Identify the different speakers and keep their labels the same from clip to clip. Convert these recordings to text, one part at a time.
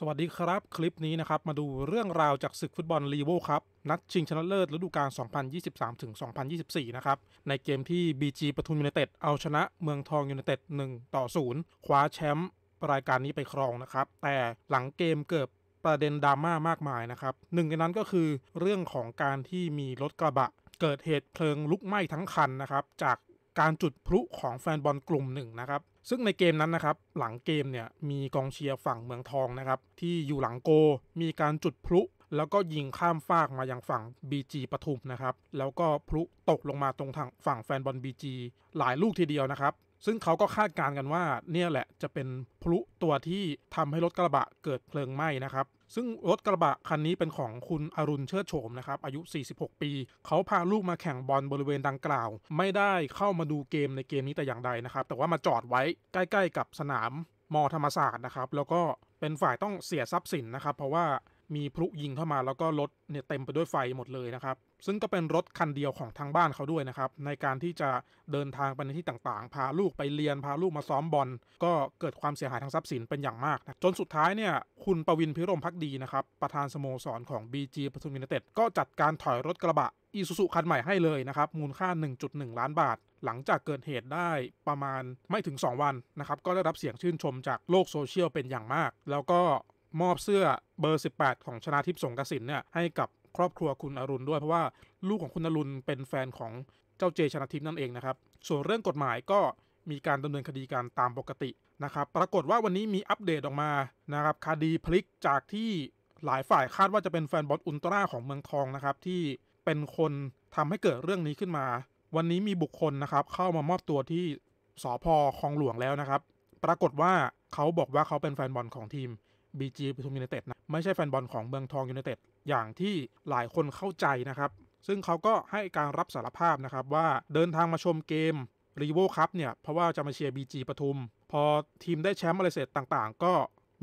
Speaker 1: สวัสดีครับคลิปนี้นะครับ มาดูเรื่องราวจากศึกฟุตบอลลีโวครับนัดชิงชนะเลิศฤดูกาล 2023-2024 นะครับ ในเกมที่ BG ปทุมยูไนเต็ดเอาชนะเมืองทองยูไนเต็ด1ต่อ0คว้าแชมป์รายการนี้ไปครองนะครับ แต่หลังเกมเกิดประเด็นดราม่ามากมายนะครับหนึ่งในนั้นก็คือเรื่องของการที่มีรถกระบะ เกิดเหตุเพลิงลุกไหม้ทั้งคันนะครับจากการจุดพลุของแฟนบอลกลุ่มหนึ่งนะครับซึ่งในเกมนั้นนะครับ หลังเกมเนี่ยมีกองเชียร์ฝั่งเมืองทองนะครับที่อยู่หลังโกมีการจุดพลุ แล้วก็ยิงข้ามฟากมา ยังฝั่ง BG ปทุมนะครับแล้วก็พลุตกลงมาตรงทางฝั่งแฟนบอล BG หลายลูกทีเดียวนะครับ ซึ่งเขาก็คาดการณ์กันว่า เนี่ยแหละจะเป็นพลุตัวที่ทำให้รถกระบะเกิดเพลิงไหม้นะครับซึ่งรถกระบะคันนี้เป็นของคุณอรุณเชิดโฉมนะครับ อายุ 46 ปี เขาพาลูกมาแข่งบอลบริเวณดังกล่าว ไม่ได้เข้ามาดูเกมในเกมนี้แต่อย่างใดนะครับ แต่ว่ามาจอดไว้ใกล้ ๆ กับสนามมอธรรมศาสตร์นะครับ แล้วก็เป็นฝ่ายต้องเสียทรัพย์สินนะครับ เพราะว่ามีพลุยิงเข้ามา แล้วก็รถเนี่ยเต็มไปด้วยไฟหมดเลยนะครับ ซึ่งก็เป็นรถคันเดียวของทางบ้านเขาด้วยนะครับ ในการที่จะเดินทางไปในที่ต่าง ๆ พาลูกไปเรียน พาลูกมาซ้อมบอล ก็เกิดความเสียหายทางทรัพย์สินเป็นอย่างมากนะจนสุดท้ายเนี่ย คุณประวินพิรมพักดีนะครับ ประธานสโมสรของ BG ปทุมยินเต็ดก็จัดการถอยรถกระบะอีซูซูคันใหม่ให้เลยนะครับ มูลค่า 1.1 ล้านบาท หลังจากเกิดเหตุได้ประมาณไม่ถึง 2 วันนะครับ ก็ได้รับเสียงชื่นชมจากโลกโซเชียลเป็นอย่างมาก แล้วก็มอบเสื้อเบอร์ 18 ของชนาทิพย์สงกระสินเนี่ยให้กับครอบครัวคุณอรุณด้วยเพราะว่าลูกของคุณอรุณเป็นแฟนของเจ้าเจชนาทิพย์นั่นเองนะครับส่วนเรื่องกฎหมายก็มีการดำเนินคดีการตามปกตินะครับปรากฏว่าวันนี้มีอัปเดตออกมานะครับคดีพลิกจากที่หลายฝ่ายคาดว่าจะเป็นแฟนบอลอุลตร้าของเมืองทองนะครับที่เป็นคนทำให้เกิดเรื่องนี้ขึ้นมา วันนี้มีบุคคลนะครับเข้ามามอบตัวที่สพคลองหลวงแล้วนะครับ ปรากฏว่าเขาบอกว่าเขาเป็นแฟนบอลของทีมบีจีปทุมยูเนเต็ดนะไม่ใช่แฟนบอลของเมืองทองยูเนเต็ด อย่างที่หลายคนเข้าใจนะครับ ซึ่งเขาก็ให้การรับสารภาพนะครับว่าเดินทางมาชมเกมรีโวคัพเนี่ย เพราะว่าจะมาเชียร์บีจีปทุม พอทีมได้แชมป์อะไรเสร็จต่าง ๆ ก็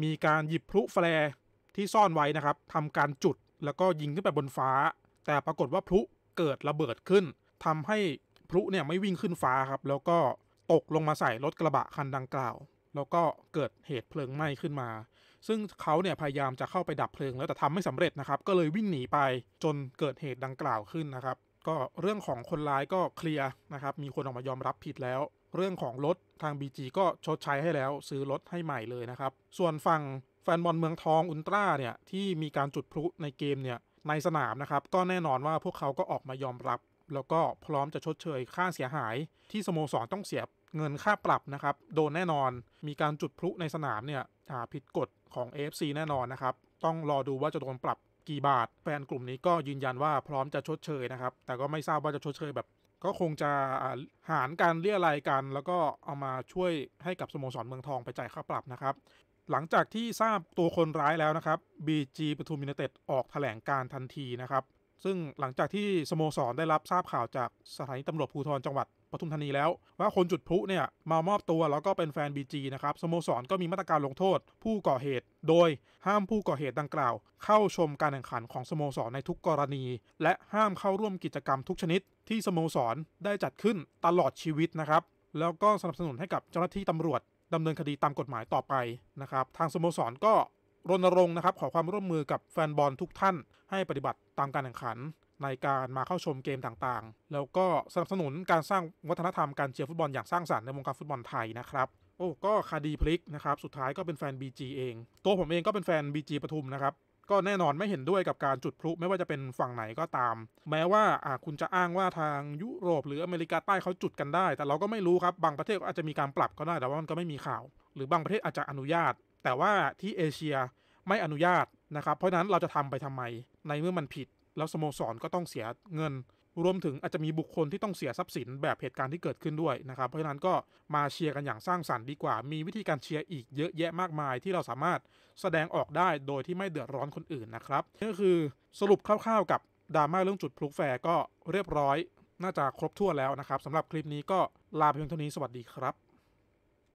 Speaker 1: มีการหยิบพลุแฟร์ที่ซ่อนไว้นะครับทำการจุดแล้วก็ยิงขึ้นไปบนฟ้า แต่ปรากฏว่าพลุเกิดระเบิดขึ้น ทำให้พลุเนี่ยไม่วิ่งขึ้นฟ้าครับแล้วก็ตกลงมาใส่รถกระบะคันดังกล่าว แล้วก็เกิดเหตุเพลิงไหม้ขึ้นมาซึ่งเขาเนี่ยพยายามจะเข้าไปดับเพลิงแล้วแต่ทำไม่สำเร็จนะครับ ก็เลยวิ่งหนีไปจนเกิดเหตุดังกล่าวขึ้นนะครับก็เรื่องของคนร้ายก็เคลียร์นะครับ มีคนออกมายอมรับผิดแล้ว เรื่องของรถทาง BG ก็ชดใช้ให้แล้วซื้อรถให้ใหม่เลยนะครับ ส่วนฝั่งแฟนบอลเมืองทองอุลตร้าเนี่ย ที่มีการจุดพลุในเกมเนี่ยในสนามนะครับก็แน่นอนว่าพวกเขาก็ออกมายอมรับ แล้วก็พร้อมจะชดเชยค่าเสียหายที่สโมสรต้องเสียเงินค่าปรับนะครับ โดนแน่นอนมีการจุดพลุในสนามเนี่ยผิดกฎของ AFC แน่นอนนะครับ ต้องรอดูว่าจะโดนปรับกี่บาท แฟนกลุ่มนี้ก็ยืนยันว่าพร้อมจะชดเชยนะครับ แต่ก็ไม่ทราบว่าจะชดเชยแบบก็คงจะหารการเรียรายกัน แล้วก็เอามาช่วยให้กับสโมสรเมืองทองไปจ่ายค่าปรับนะครับ หลังจากที่ทราบตัวคนร้ายแล้วนะครับ BG ปทุมมินเต็ดออกแถลงการทันทีนะครับซึ่งหลังจากที่ สโมสร ได้รับทราบข่าวจากสถานีตำรวจภูธรจังหวัดปทุมธานีแล้ว ว่าคนจุดพลุเนี่ย มามอบตัวแล้วก็เป็นแฟนบีจีนะครับ สโมสร ก็มีมาตรการลงโทษ ผู้ก่อเหตุ โดยห้ามผู้ก่อเหตุดังกล่าว เข้าชมการแข่งขันของสโมสรในทุกกรณี และห้ามเข้าร่วมกิจกรรมทุกชนิดที่สโมสรได้จัดขึ้นตลอดชีวิตนะครับแล้วก็สนับสนุนให้กับเจ้าหน้าที่ตำรวจดำเนินคดีตามกฎหมายต่อไปนะครับทางสโมสรก็รณรงค์นะครับขอความร่วมมือกับแฟนบอลทุกท่านให้ปฏิบัติตามการแข่งขัน ในการมาเข้าชมเกมต่างๆ แล้วก็สนับสนุนการสร้างวัฒนธรรมการเชียร์ฟุตบอลอย่างสร้างสารรค์ในวงการฟุตบอลไทยนะครับโอ้ก็คดีพลิกนะครับสุดท้ายก็เป็นแฟน BG เองตัวผมเองก็เป็นแฟน BG ปทุมนะครับก็แน่นอนไม่เห็นด้วยกับการจุดพลุไม่ว่าจะเป็นฝั่งไหนก็ตาม แม้ว่าคุณจะอ้างว่าทางยุโรปหรืออเมริกาใต้เขาจุดกันได้ แต่เราก็ไม่รู้ครับบางประเทศอาจจะมีการปรับก็ได้แต่ว่ามันก็ไม่มีข่าว หรือบางประเทศอาจจะอนุญาตแต่ว่าที่เอเชียไม่อนุญาตนะครับ เพราะนั้นเราจะทำไปทำไมในเมื่อมันผิดแล้วสโมสรก็ต้องเสียเงิน รวมถึงอาจจะมีบุคคลที่ต้องเสียทรัพย์สินแบบเหตุการณ์ที่เกิดขึ้นด้วยนะครับเพราะฉะนั้นก็มาเชียร์กันอย่างสร้างสรรค์ดีกว่ามีวิธีการเชียร์อีกเยอะแยะมากมาย ที่เราสามารถแสดงออกได้โดยที่ไม่เดือดร้อนคนอื่นนะครับนี่ก็คือสรุปคร่าวๆ กับดราม่าเรื่องจุดพลุแฟร์ก็เรียบร้อยน่าจะครบถ้วนแล้วนะครับสำหรับคลิปนี้ก็ลาเพียงเท่านี้สวัสดีครับ